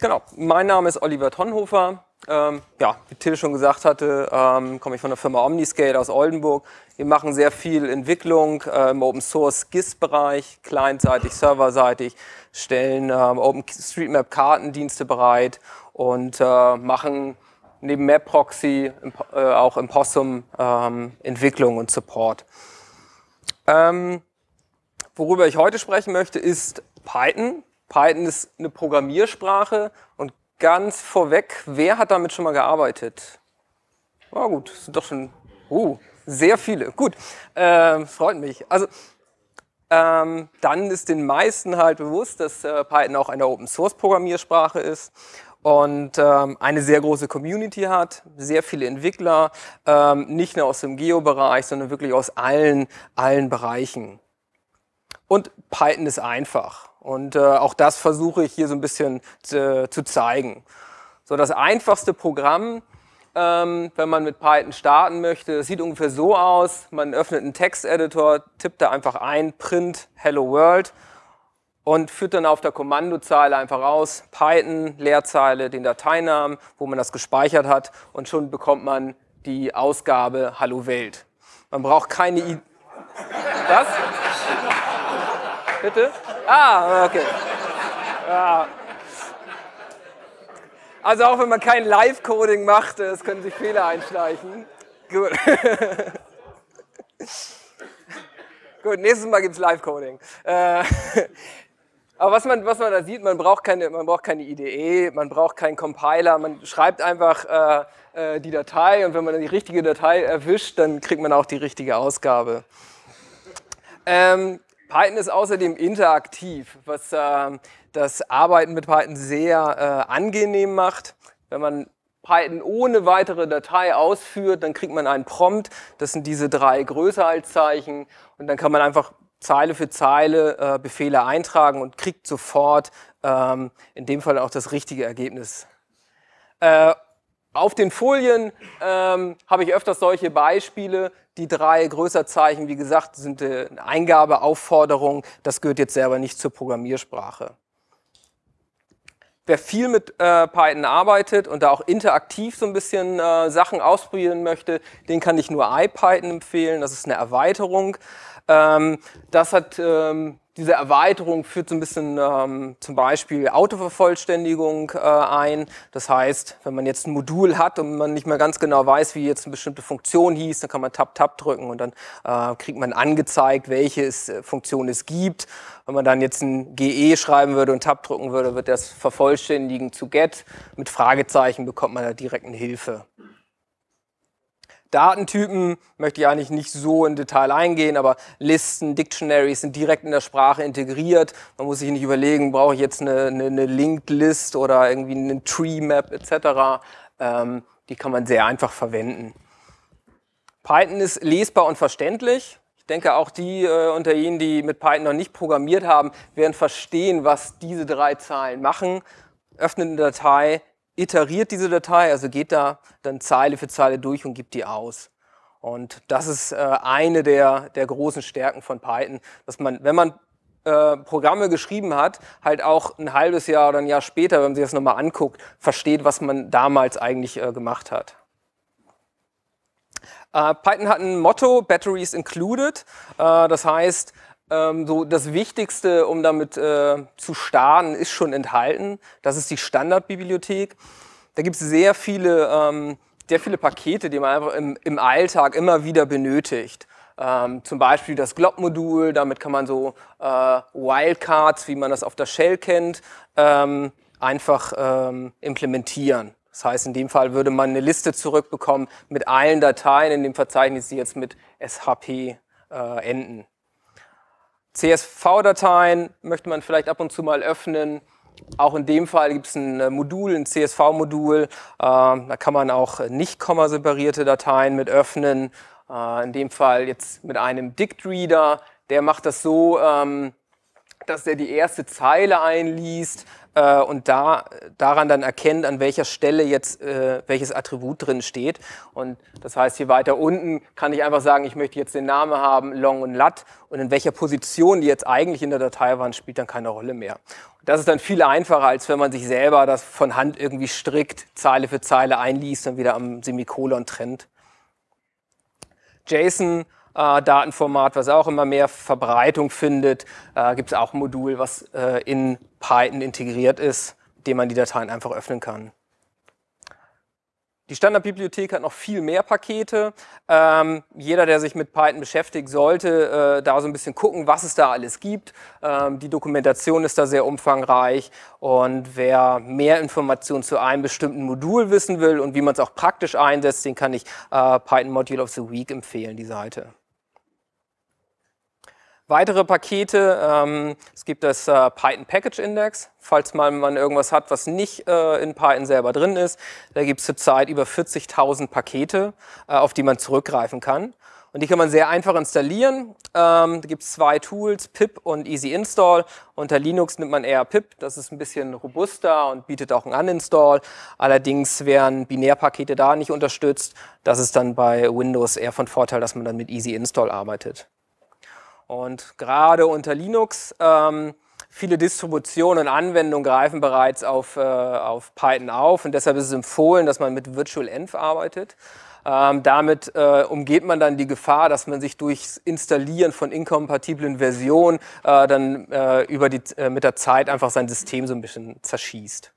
Genau, mein Name ist Oliver Tonhofer. Ähm, ja, wie Till schon gesagt hatte, ähm, komme ich von der Firma Omniscale aus Oldenburg. Wir machen sehr viel Entwicklung äh, im Open Source GIS-Bereich, clientseitig, serverseitig, stellen ähm, OpenStreetMap-Kartendienste bereit und äh, machen neben MapProxy äh, auch impossum Possum ähm, Entwicklung und Support. Ähm, worüber ich heute sprechen möchte, ist Python. Python ist eine Programmiersprache und ganz vorweg, wer hat damit schon mal gearbeitet? Na ah, gut, sind doch schon uh, sehr viele. Gut, äh, freut mich. Also ähm, dann ist den meisten halt bewusst, dass äh, Python auch eine Open-Source-Programmiersprache ist und ähm, eine sehr große Community hat, sehr viele Entwickler, ähm, nicht nur aus dem Geo-Bereich, sondern wirklich aus allen, allen Bereichen. Und Python ist einfach. Und äh, auch das versuche ich hier so ein bisschen zu, zu zeigen. So, das einfachste Programm, ähm, wenn man mit Python starten möchte, das sieht ungefähr so aus. Man öffnet einen Texteditor, tippt da einfach ein, print Hello World und führt dann auf der Kommandozeile einfach aus, Python, Leerzeile, den Dateinamen, wo man das gespeichert hat und schon bekommt man die Ausgabe hello Welt. Man braucht keine... I Was? Bitte? Ah, okay. Ja. Ah. Also auch wenn man kein Live-Coding macht, es können sich Fehler einschleichen. Gut. Gut, nächstes Mal gibt es Live-Coding. Äh, aber was man, was man da sieht, man braucht, keine, man braucht keine IDE, man braucht keinen Compiler, man schreibt einfach äh, äh die Datei und wenn man die richtige Datei erwischt, dann kriegt man auch die richtige Ausgabe. Ähm, Python ist außerdem interaktiv, was äh, das Arbeiten mit Python sehr äh, angenehm macht. Wenn man Python ohne weitere Datei ausführt, dann kriegt man einen Prompt. Das sind diese drei größer als Zeichen. Und dann kann man einfach Zeile für Zeile äh, Befehle eintragen und kriegt sofort ähm, in dem Fall auch das richtige Ergebnis. Äh, auf den Folien ähm, habe ich öfters solche Beispiele, die drei Größerzeichen, wie gesagt, sind eine äh, Eingabe, Aufforderung. Das gehört jetzt selber nicht zur Programmiersprache. Wer viel mit äh, Python arbeitet und da auch interaktiv so ein bisschen äh, Sachen ausprobieren möchte, den kann ich nur IPython empfehlen. Das ist eine Erweiterung. Ähm, das hat ähm, diese Erweiterung führt so ein bisschen ähm, zum Beispiel Autovervollständigung äh, ein. Das heißt, wenn man jetzt ein Modul hat und man nicht mehr ganz genau weiß, wie jetzt eine bestimmte Funktion hieß, dann kann man Tab Tab drücken und dann äh, kriegt man angezeigt, welche es, äh, Funktion es gibt. Wenn man dann jetzt ein GE schreiben würde und Tab drücken würde, wird das vervollständigen zu Get. Mit Fragezeichen bekommt man da direkt eine Hilfe. Datentypen möchte ich eigentlich nicht so in Detail eingehen, aber Listen, Dictionaries sind direkt in der Sprache integriert. Man muss sich nicht überlegen, brauche ich jetzt eine, eine, eine Linked List oder irgendwie eine Tree Map etc. Ähm, die kann man sehr einfach verwenden. Python ist lesbar und verständlich. Ich denke, auch die äh, unter Ihnen, die mit Python noch nicht programmiert haben, werden verstehen, was diese drei Zeilen machen. Öffnen eine Datei, iteriert diese Datei, also geht da dann Zeile für Zeile durch und gibt die aus. Und das ist äh, eine der, der großen Stärken von Python, dass man, wenn man äh, Programme geschrieben hat, halt auch ein halbes Jahr oder ein Jahr später, wenn man sich das nochmal anguckt, versteht, was man damals eigentlich äh, gemacht hat. Äh, Python hat ein Motto, Batteries Included. Äh, das heißt, ähm, so das Wichtigste, um damit äh, zu starten, ist schon enthalten. Das ist die Standardbibliothek. Da gibt es sehr viele, ähm, sehr viele Pakete, die man einfach im, im Alltag immer wieder benötigt. Ähm, zum Beispiel das Glob-Modul, damit kann man so äh, Wildcards, wie man das auf der Shell kennt, ähm, einfach ähm, implementieren. Das heißt, in dem Fall würde man eine Liste zurückbekommen mit allen Dateien in dem Verzeichnis, die jetzt mit SHP äh, enden. CSV-Dateien möchte man vielleicht ab und zu mal öffnen. Auch in dem Fall gibt es ein äh, Modul, ein CSV-Modul. Ähm, da kann man auch äh, nicht kommaseparierte Dateien mit öffnen. Äh, in dem Fall jetzt mit einem Dict-Reader. Der macht das so, ähm, dass er die erste Zeile einliest äh, und da, daran dann erkennt, an welcher Stelle jetzt äh, welches Attribut drin steht. Und das heißt, hier weiter unten kann ich einfach sagen, ich möchte jetzt den Namen haben, long und lat. Und in welcher Position die jetzt eigentlich in der Datei waren, spielt dann keine Rolle mehr. Und das ist dann viel einfacher, als wenn man sich selber das von Hand irgendwie strikt Zeile für Zeile einliest und wieder am Semikolon trennt. JSON äh, Datenformat, was auch immer mehr Verbreitung findet, äh, gibt es auch ein Modul, was äh, in Python integriert ist, dem man die Dateien einfach öffnen kann. Die Standardbibliothek hat noch viel mehr Pakete. Ähm, jeder, der sich mit Python beschäftigt, sollte äh, da so ein bisschen gucken, was es da alles gibt. Ähm, die Dokumentation ist da sehr umfangreich und wer mehr Informationen zu einem bestimmten Modul wissen will und wie man es auch praktisch einsetzt, den kann ich äh, Python Module of the Week empfehlen, die Seite. Weitere Pakete, ähm, es gibt das äh, Python Package Index, falls mal man irgendwas hat, was nicht äh, in Python selber drin ist. Da gibt es zurzeit über 40.000 Pakete, äh, auf die man zurückgreifen kann. Und die kann man sehr einfach installieren. Ähm, da gibt es zwei Tools, pip und easy install. Unter Linux nimmt man eher pip, das ist ein bisschen robuster und bietet auch einen uninstall. Allerdings werden Binärpakete da nicht unterstützt. Das ist dann bei Windows eher von Vorteil, dass man dann mit easy install arbeitet. Und gerade unter Linux, ähm, viele Distributionen und Anwendungen greifen bereits auf, äh, auf Python auf und deshalb ist es empfohlen, dass man mit VirtualEnv arbeitet. Ähm, damit äh, umgeht man dann die Gefahr, dass man sich durchs Installieren von inkompatiblen Versionen äh, dann äh, über die, äh, mit der Zeit einfach sein System so ein bisschen zerschießt.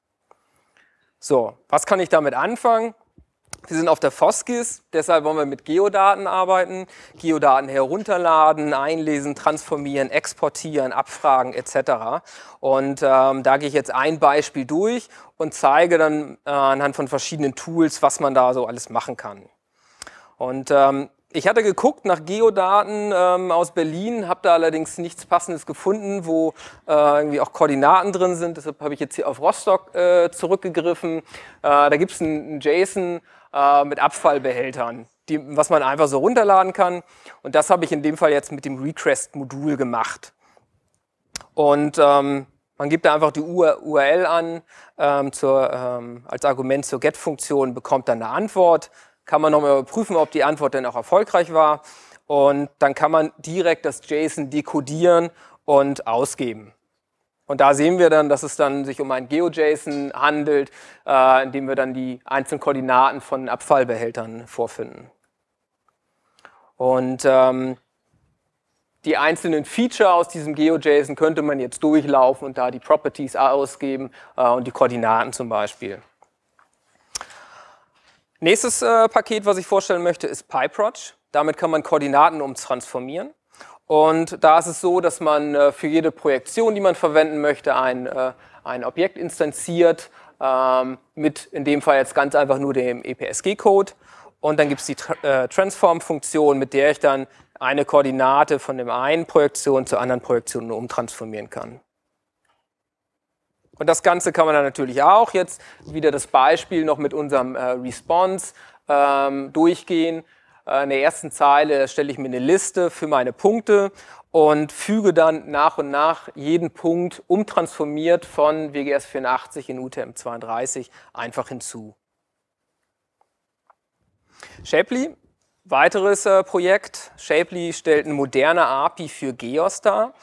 So, was kann ich damit anfangen? Wir sind auf der Foskis, deshalb wollen wir mit Geodaten arbeiten, Geodaten herunterladen, einlesen, transformieren, exportieren, abfragen etc. Und ähm, da gehe ich jetzt ein Beispiel durch und zeige dann äh, anhand von verschiedenen Tools, was man da so alles machen kann. Und ähm, ich hatte geguckt nach Geodaten ähm, aus Berlin, habe da allerdings nichts Passendes gefunden, wo äh, irgendwie auch Koordinaten drin sind. Deshalb habe ich jetzt hier auf Rostock äh, zurückgegriffen. Äh, da gibt es einen JSON äh, mit Abfallbehältern, die, was man einfach so runterladen kann. Und das habe ich in dem Fall jetzt mit dem Request-Modul gemacht. Und ähm, man gibt da einfach die URL an ähm, zur, ähm, als Argument zur GET-Funktion, bekommt dann eine Antwort, kann man nochmal überprüfen, ob die Antwort denn auch erfolgreich war. Und dann kann man direkt das JSON dekodieren und ausgeben. Und da sehen wir dann, dass es dann sich um ein GeoJSON handelt, äh, in dem wir dann die einzelnen Koordinaten von Abfallbehältern vorfinden. Und ähm, die einzelnen Feature aus diesem GeoJSON könnte man jetzt durchlaufen und da die Properties ausgeben äh, und die Koordinaten zum Beispiel. Nächstes äh, Paket, was ich vorstellen möchte, ist PyProj. Damit kann man Koordinaten umtransformieren. Und da ist es so, dass man äh, für jede Projektion, die man verwenden möchte, ein, äh, ein Objekt instanziert, ähm, mit in dem Fall jetzt ganz einfach nur dem EPSG-Code. Und dann gibt es die äh, Transform-Funktion, mit der ich dann eine Koordinate von dem einen Projektion zur anderen Projektion umtransformieren kann. Und das Ganze kann man dann natürlich auch jetzt wieder das Beispiel noch mit unserem Response ähm, durchgehen. Äh, in der ersten Zeile stelle ich mir eine Liste für meine Punkte und füge dann nach und nach jeden Punkt umtransformiert von WGS 84 in UTM 32 einfach hinzu. Shapely, weiteres äh, Projekt. Shapely stellt eine moderne API für Geos dar.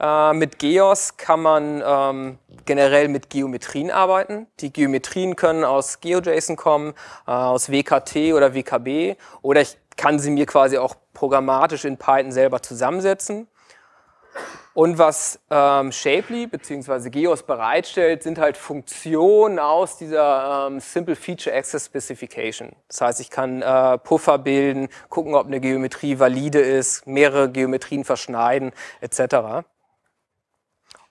Äh, mit Geos kann man ähm, generell mit Geometrien arbeiten. Die Geometrien können aus GeoJSON kommen, äh, aus WKT oder WKB oder ich kann sie mir quasi auch programmatisch in Python selber zusammensetzen. Und was ähm, Shapely bzw. Geos bereitstellt, sind halt Funktionen aus dieser ähm, Simple Feature Access Specification. Das heißt, ich kann äh, Puffer bilden, gucken, ob eine Geometrie valide ist, mehrere Geometrien verschneiden etc.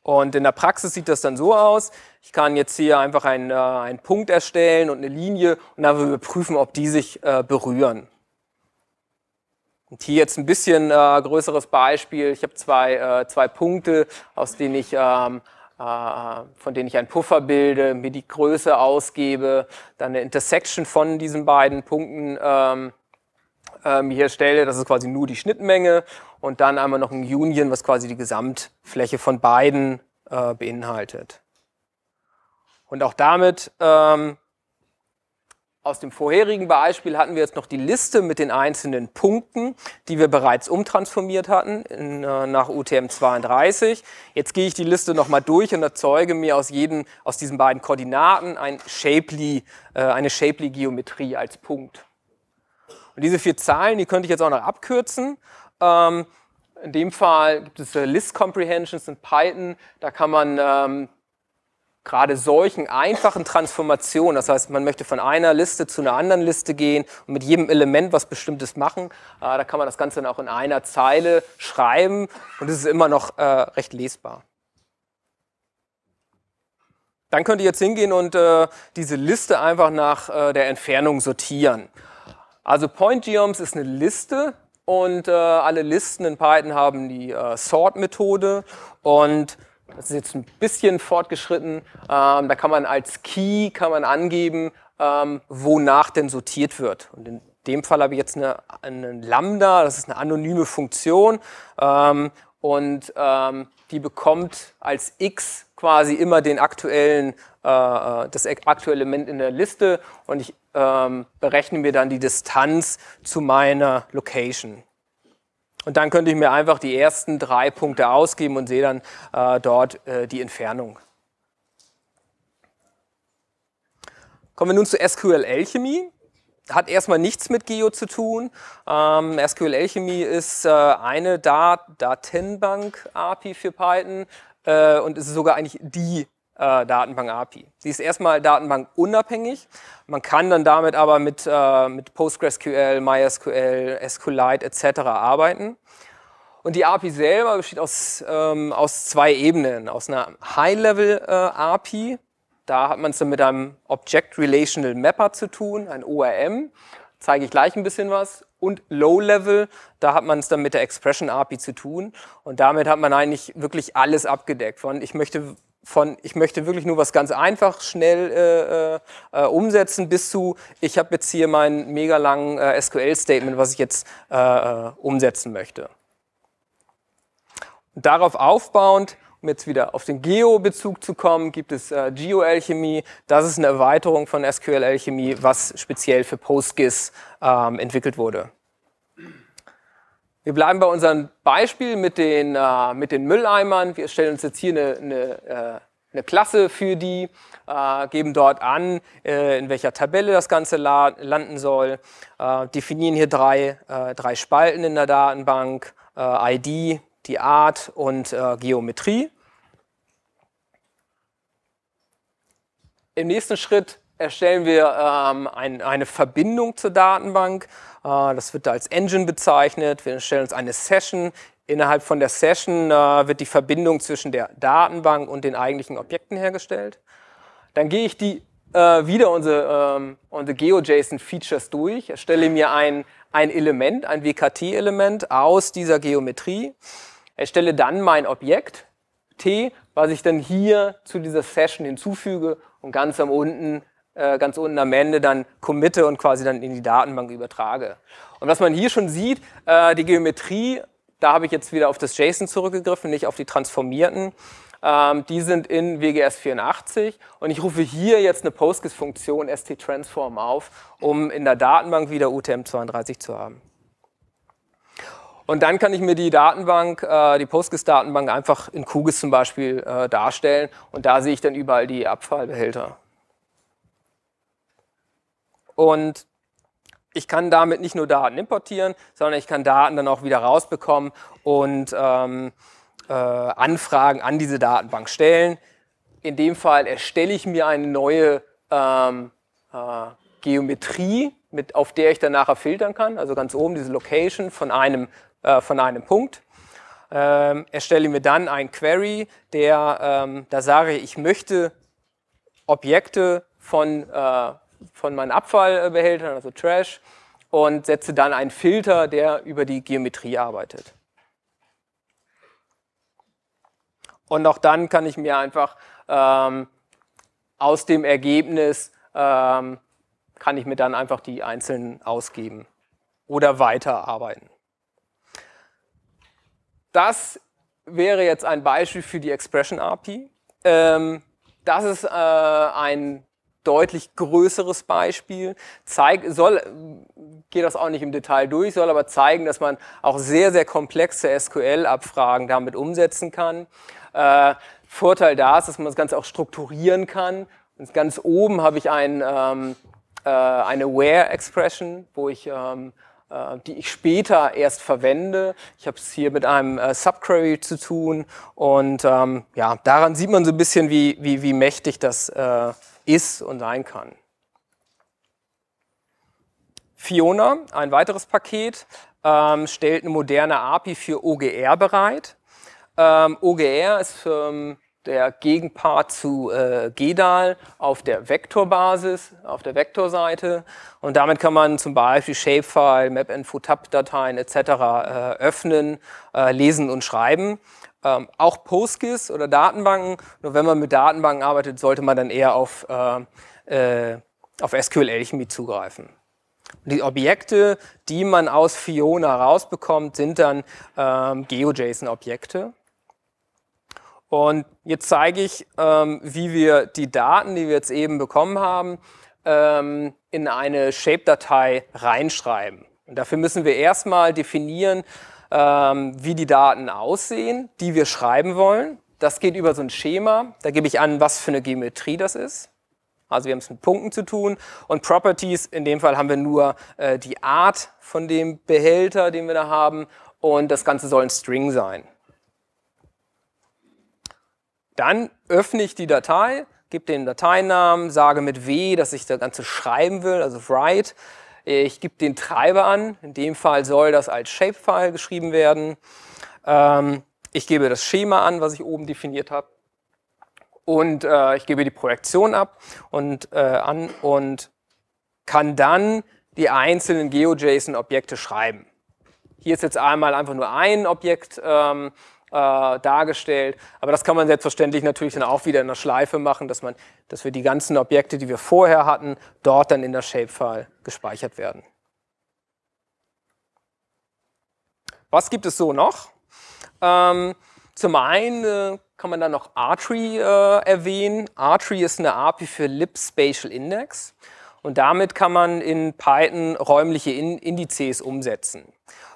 Und in der Praxis sieht das dann so aus, ich kann jetzt hier einfach einen, äh, einen Punkt erstellen und eine Linie und dann überprüfen, ob die sich äh, berühren. Und hier jetzt ein bisschen äh, größeres Beispiel. Ich habe zwei, äh, zwei Punkte, aus denen ich, ähm, äh, von denen ich einen Puffer bilde, mir die Größe ausgebe, dann eine Intersection von diesen beiden Punkten ähm, ähm, hier stelle. Das ist quasi nur die Schnittmenge. Und dann einmal noch ein Union, was quasi die Gesamtfläche von beiden äh, beinhaltet. Und auch damit ähm, aus dem vorherigen Beispiel hatten wir jetzt noch die Liste mit den einzelnen Punkten, die wir bereits umtransformiert hatten in, äh, nach UTM 32. Jetzt gehe ich die Liste nochmal durch und erzeuge mir aus, jedem, aus diesen beiden Koordinaten ein Shapely, äh, eine Shapely-Geometrie als Punkt. Und diese vier Zahlen, die könnte ich jetzt auch noch abkürzen. Ähm, in dem Fall gibt es äh, List Comprehensions in Python. Da kann man ähm, gerade solchen einfachen Transformationen, das heißt, man möchte von einer Liste zu einer anderen Liste gehen und mit jedem Element was Bestimmtes machen, äh, da kann man das Ganze dann auch in einer Zeile schreiben und es ist immer noch äh, recht lesbar. Dann könnt ihr jetzt hingehen und äh, diese Liste einfach nach der Entfernung sortieren. Also Point Geoms ist eine Liste und alle Listen in Python haben die Sort-Methode und das ist jetzt ein bisschen fortgeschritten. Ähm, da kann man als Key kann man angeben, ähm, wonach denn sortiert wird. Und in dem Fall habe ich jetzt eine, eine Lambda, das ist eine anonyme Funktion. Ähm, und die bekommt als x quasi immer den aktuellen, äh, äh, das aktuelle Element in der Liste. Und ich berechne mir dann die Distanz zu meiner Location. Und dann könnte ich mir einfach die ersten drei Punkte ausgeben und sehe dann äh, dort äh, die Entfernung. Kommen wir nun zu sql Alchemy. Hat erstmal nichts mit Geo zu tun. Ähm, SQL Alchemy ist äh, eine Dat Datenbank-API für Python äh, und ist sogar eigentlich die äh, Datenbank-API. Sie ist erstmal datenbankunabhängig. Man kann dann damit aber mit, äh, mit PostgreSQL, MySQL, SQLite etc. arbeiten. Und die API selber besteht aus, ähm, aus zwei Ebenen. Aus einer High-Level-API, äh, da hat man es dann mit einem Object Relational Mapper zu tun, ein ORM, zeige ich gleich ein bisschen was. Und Low-Level, da hat man es dann mit der Expression API zu tun. Und damit hat man eigentlich wirklich alles abgedeckt. Von ich möchte von ich möchte wirklich nur was ganz einfach schnell äh, äh, äh umsetzen bis zu ich habe jetzt hier mein mega langen äh, SQL-Statement, was ich jetzt äh, äh umsetzen möchte. Und darauf aufbauend, um jetzt wieder auf den Geo-Bezug zu kommen, gibt es äh, Geoalchemie. Das ist eine Erweiterung von SQL-Alchemie, was speziell für PostGIS ähm, entwickelt wurde. Wir bleiben bei unserem Beispiel mit den, äh, mit den Mülleimern. Wir stellen uns jetzt hier eine, eine, äh, eine Klasse für die, äh, geben dort an, äh, in welcher Tabelle das Ganze la landen soll, äh, definieren hier drei, drei Spalten in der Datenbank, ID, die Art und Geometrie. Im nächsten Schritt erstellen wir ähm, ein, eine Verbindung zur Datenbank. Äh, das wird da als Engine bezeichnet. Wir stellen uns eine Session. Innerhalb von der Session äh, wird die Verbindung zwischen der Datenbank und den eigentlichen Objekten hergestellt. Dann gehe ich die äh, wieder unsere, ähm, unsere GeoJSON-Features durch, erstelle mir ein, ein Element, ein WKT-Element aus dieser Geometrie, erstelle dann mein Objekt T, was ich dann hier zu dieser Session hinzufüge und ganz am unten äh, ganz unten am Ende dann committe und quasi dann in die Datenbank übertrage. Und was man hier schon sieht, äh, die Geometrie, da habe ich jetzt wieder auf das JSON zurückgegriffen, nicht auf die transformierten. Ähm, die sind in WGS 84 und ich rufe hier jetzt eine PostGIS-Funktion sttransform auf, um in der Datenbank wieder UTM-32 zu haben. Und dann kann ich mir die Datenbank, äh, die PostGIS-Datenbank einfach in QGIS zum Beispiel darstellen und da sehe ich dann überall die Abfallbehälter und ich kann damit nicht nur Daten importieren, sondern ich kann Daten dann auch wieder rausbekommen und ähm, äh, Anfragen an diese Datenbank stellen. In dem Fall erstelle ich mir eine neue ähm, äh, Geometrie, mit, auf der ich dann nachher filtern kann. Also ganz oben diese Location von einem, äh, von einem Punkt. Ähm, erstelle mir dann ein Query, der, ähm, da sage ich, ich möchte Objekte von äh, von meinen Abfallbehältern, also Trash, und setze dann einen Filter, der über die Geometrie arbeitet. Und auch dann kann ich mir einfach ähm, aus dem Ergebnis, ähm, kann ich mir dann einfach die einzelnen ausgeben oder weiterarbeiten. Das wäre jetzt ein Beispiel für die Expression API. Ähm, das ist äh, ein deutlich größeres Beispiel. Zeig, soll, geht das auch nicht im Detail durch, soll aber zeigen, dass man auch sehr, sehr komplexe SQL-Abfragen damit umsetzen kann. Äh, Vorteil da ist, dass man das Ganze auch strukturieren kann. Und ganz oben habe ich ein, ähm, äh, eine Where-Expression, wo ich ähm, äh, die ich später erst verwende. Ich habe es hier mit einem äh, Subquery zu tun und ähm, ja, daran sieht man so ein bisschen, wie, wie, wie mächtig das, äh, ist und sein kann. Fiona, ein weiteres Paket, ähm, stellt eine moderne API für OGR bereit. Ähm, OGR ist ähm, der Gegenpart zu äh, GEDAL auf der Vektorbasis, auf der Vektorseite. Und damit kann man zum Beispiel Shapefile, MapInfo, Tab-Dateien etc. Äh, öffnen, äh, lesen und schreiben. Ähm, auch PostGIS oder Datenbanken. Nur wenn man mit Datenbanken arbeitet, sollte man dann eher auf, äh, äh auf SQL Alchemy zugreifen. Die Objekte, die man aus Fiona rausbekommt, sind dann ähm, GeoJSON-Objekte. Und jetzt zeige ich, ähm, wie wir die Daten, die wir jetzt eben bekommen haben, ähm, in eine Shape-Datei reinschreiben. Und dafür müssen wir erstmal definieren, ähm, wie die Daten aussehen, die wir schreiben wollen. Das geht über so ein Schema. Da gebe ich an, was für eine Geometrie das ist. Also wir haben es mit Punkten zu tun. Und Properties, in dem Fall haben wir nur äh, die Art von dem Behälter, den wir da haben. Und das Ganze soll ein String sein. Dann öffne ich die Datei, gebe den Dateinamen, sage mit W, dass ich das Ganze schreiben will, also write. Ich gebe den Treiber an, in dem Fall soll das als Shapefile geschrieben werden. Ähm, ich gebe das Schema an, was ich oben definiert habe. Und äh, ich gebe die Projektion ab und, äh, an und kann dann die einzelnen GeoJSON-Objekte schreiben. Hier ist jetzt einmal einfach nur ein Objekt ähm, äh, dargestellt. Aber das kann man selbstverständlich natürlich dann auch wieder in der Schleife machen, dass, man, dass wir die ganzen Objekte, die wir vorher hatten, dort dann in der Shapefile gespeichert werden. Was gibt es so noch? Ähm, zum einen äh, kann man dann noch Artree äh, erwähnen. Artree ist eine API für Lib Spatial Index. Und damit kann man in Python räumliche in Indizes umsetzen.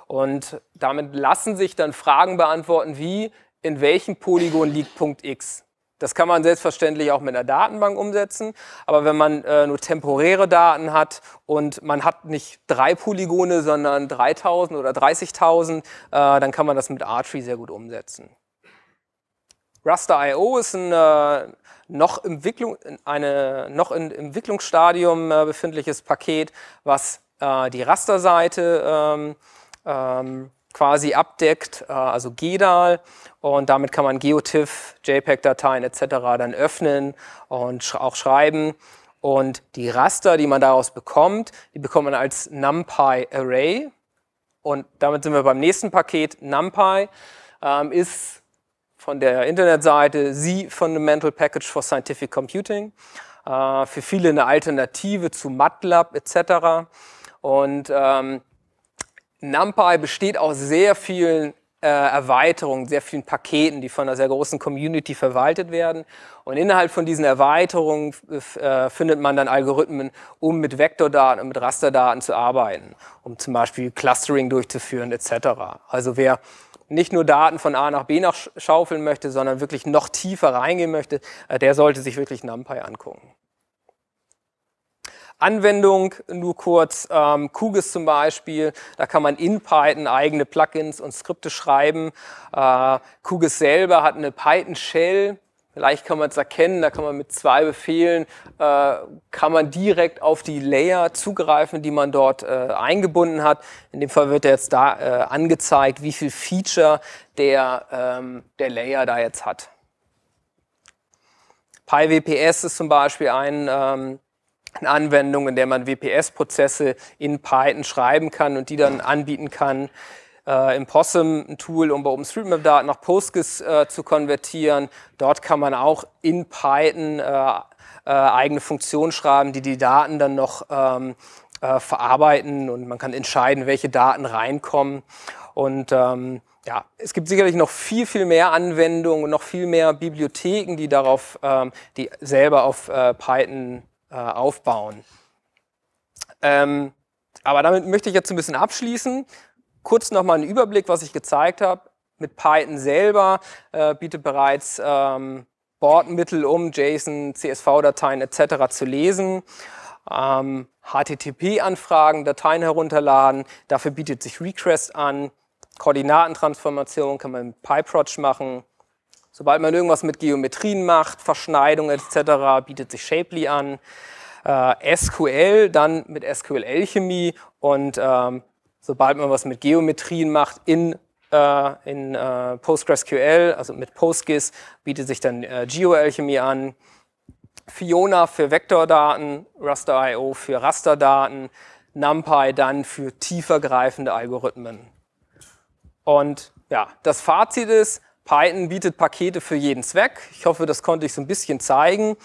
Und damit lassen sich dann Fragen beantworten wie, in welchem Polygon liegt Punkt X? Das kann man selbstverständlich auch mit einer Datenbank umsetzen, aber wenn man äh, nur temporäre Daten hat und man hat nicht drei Polygone, sondern 3000 oder 30.000, äh, dann kann man das mit Artree sehr gut umsetzen. Raster.io ist ein äh, noch, im Entwicklung, eine, noch in Entwicklungsstadium äh, befindliches Paket, was äh, die Raster-Seite ähm, ähm, quasi abdeckt, äh, also GEDAL. Und damit kann man GeoTIFF, JPEG-Dateien etc. dann öffnen und sch auch schreiben. Und die Raster, die man daraus bekommt, die bekommt man als NumPy-Array. Und damit sind wir beim nächsten Paket. NumPy ähm, ist von der Internetseite The Fundamental Package for Scientific Computing. Äh, für viele eine Alternative zu MATLAB etc. Und ähm, NumPy besteht aus sehr vielen äh, Erweiterungen, sehr vielen Paketen, die von einer sehr großen Community verwaltet werden. Und innerhalb von diesen Erweiterungen äh, findet man dann Algorithmen, um mit Vektordaten und mit Rasterdaten zu arbeiten, um zum Beispiel Clustering durchzuführen etc. Also wer nicht nur Daten von A nach B nach schaufeln möchte, sondern wirklich noch tiefer reingehen möchte, äh, der sollte sich wirklich NumPy angucken. Anwendung nur kurz. Ähm, Kugis zum Beispiel, da kann man in Python eigene Plugins und Skripte schreiben. Äh, Kugis selber hat eine Python Shell. Vielleicht kann man es erkennen, da kann man mit zwei Befehlen, äh, kann man direkt auf die Layer zugreifen, die man dort äh, eingebunden hat. In dem Fall wird jetzt da äh, angezeigt, wie viel Feature der, ähm, der Layer da jetzt hat. PyWPS ist zum Beispiel ein ähm, eine Anwendung, in der man WPS-Prozesse in Python schreiben kann und die dann anbieten kann. Äh, Im Possum ein Tool, um bei OpenStreetMap-Daten nach PostGIS äh, zu konvertieren. Dort kann man auch in Python äh, äh eigene Funktionen schreiben, die die Daten dann noch ähm, äh, verarbeiten und man kann entscheiden, welche Daten reinkommen. Und ähm, ja, es gibt sicherlich noch viel, viel mehr Anwendungen und noch viel mehr Bibliotheken, die darauf, ähm, die selber auf äh, Python äh, aufbauen. Ähm, aber damit möchte ich jetzt ein bisschen abschließen. Kurz nochmal einen Überblick, was ich gezeigt habe. Mit Python selber äh, bietet bereits ähm, Bordmittel, um JSON, CSV-Dateien etc. zu lesen. Ähm, HTTP-Anfragen, Dateien herunterladen. Dafür bietet sich Request an. Koordinatentransformation kann man mit PyTorch machen. Sobald man irgendwas mit Geometrien macht, Verschneidung etc., bietet sich Shapely an. Äh, SQL dann mit SQL Alchemy und ähm, sobald man was mit Geometrien macht in, äh, in äh, PostgreSQL, also mit PostGIS, bietet sich dann äh, GeoAlchemy an. Fiona für Vektordaten, Raster.io für Rasterdaten, NumPy dann für tiefergreifende Algorithmen. Und ja, das Fazit ist, Python bietet Pakete für jeden Zweck. Ich hoffe, das konnte ich so ein bisschen zeigen.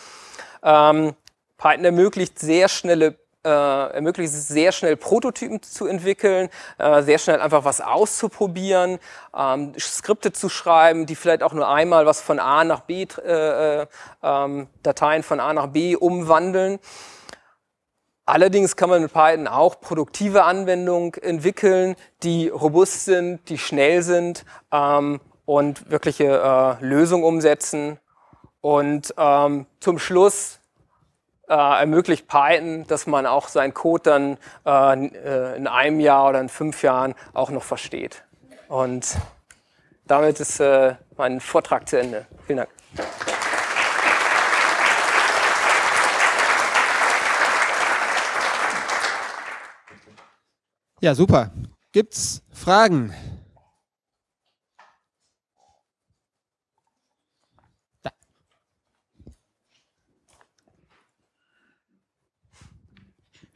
Ähm, Python ermöglicht sehr schnelle äh, ermöglicht es sehr schnell Prototypen zu entwickeln, äh, sehr schnell einfach was auszuprobieren, ähm, Skripte zu schreiben, die vielleicht auch nur einmal was von A nach B, äh, äh ähm, Dateien von A nach B umwandeln. Allerdings kann man mit Python auch produktive Anwendungen entwickeln, die robust sind, die schnell sind ähm, und wirkliche äh, Lösung umsetzen. Und ähm, zum Schluss äh, ermöglicht Python, dass man auch seinen Code dann äh, äh in einem Jahr oder in fünf Jahren auch noch versteht. Und damit ist äh, mein Vortrag zu Ende. Vielen Dank. Ja, super. Gibt's Fragen?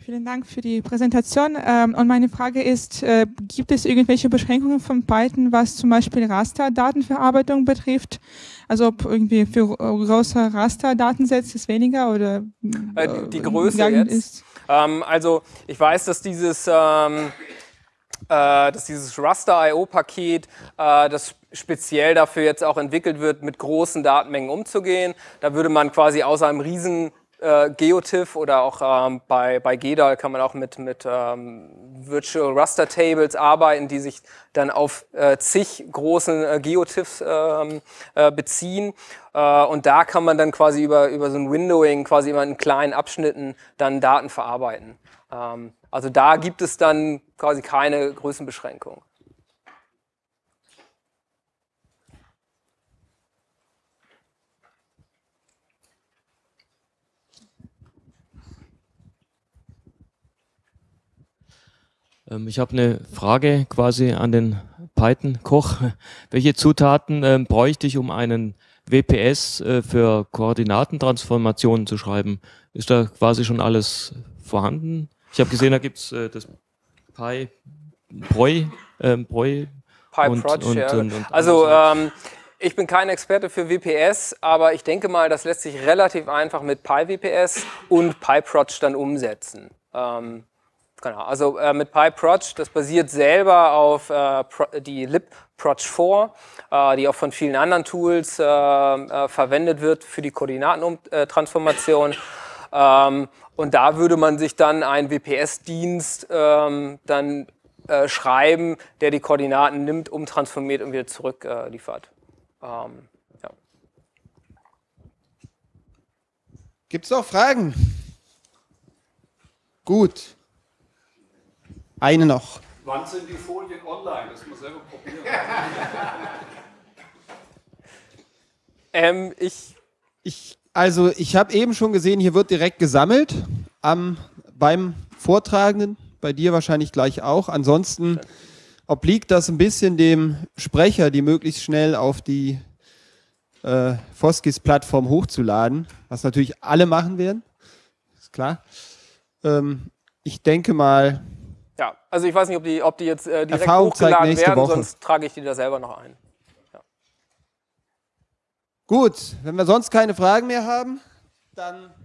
Vielen Dank für die Präsentation. Ähm, und meine Frage ist, äh, gibt es irgendwelche Beschränkungen von Python, was zum Beispiel Rasterdatenverarbeitung betrifft? Also ob irgendwie für äh, große Rasterdatensätze ist weniger oder äh, die, die Größe jetzt? Ist? Ähm, also ich weiß, dass dieses ähm, dass dieses Raster-IO-Paket, das speziell dafür jetzt auch entwickelt wird, mit großen Datenmengen umzugehen. Da würde man quasi aus einem riesen äh, GeoTIFF oder auch ähm, bei, bei GEDAL kann man auch mit, mit ähm, Virtual Raster Tables arbeiten, die sich dann auf äh, zig großen äh, GeoTIFFs ähm, äh, beziehen. Äh, und da kann man dann quasi über, über so ein Windowing quasi immer in kleinen Abschnitten dann Daten verarbeiten. Ähm, also da gibt es dann quasi keine Größenbeschränkung. Ähm, ich habe eine Frage quasi an den Python-Koch. Welche Zutaten ähm, bräuchte ich, um einen WPS äh, für Koordinatentransformationen zu schreiben? Ist da quasi schon alles vorhanden? Ich habe gesehen, da gibt's äh, das Pi, Proi, ähm, Proi Pi und, Proj, und, ja. und, und Also ähm, ich bin kein Experte für WPS, aber ich denke mal, das lässt sich relativ einfach mit PyWPS und PyProj dann umsetzen. Ähm, Genau, also äh, mit PyProj, das basiert selber auf äh, Pro, die libproj 4, äh, die auch von vielen anderen Tools äh, äh, verwendet wird für die Koordinatentransformation. Ähm, und da würde man sich dann einen WPS-Dienst ähm, dann äh, schreiben, der die Koordinaten nimmt, umtransformiert und wieder zurückliefert. Ähm, ja. Gibt es noch Fragen? Gut. Eine noch. Wann sind die Folien online? Das muss man selber probieren. ähm, ich, ich. Also, ich habe eben schon gesehen, hier wird direkt gesammelt am, beim Vortragenden, bei dir wahrscheinlich gleich auch. Ansonsten obliegt das ein bisschen dem Sprecher, die möglichst schnell auf die äh, Foskis-Plattform hochzuladen, was natürlich alle machen werden, ist klar. Ähm, ich denke mal, ja, also ich weiß nicht, ob die, ob die jetzt äh, direkt Erfahrung hochgeladen werden, Woche. sonst trage ich die da selber noch ein. Ja. Gut, wenn wir sonst keine Fragen mehr haben, dann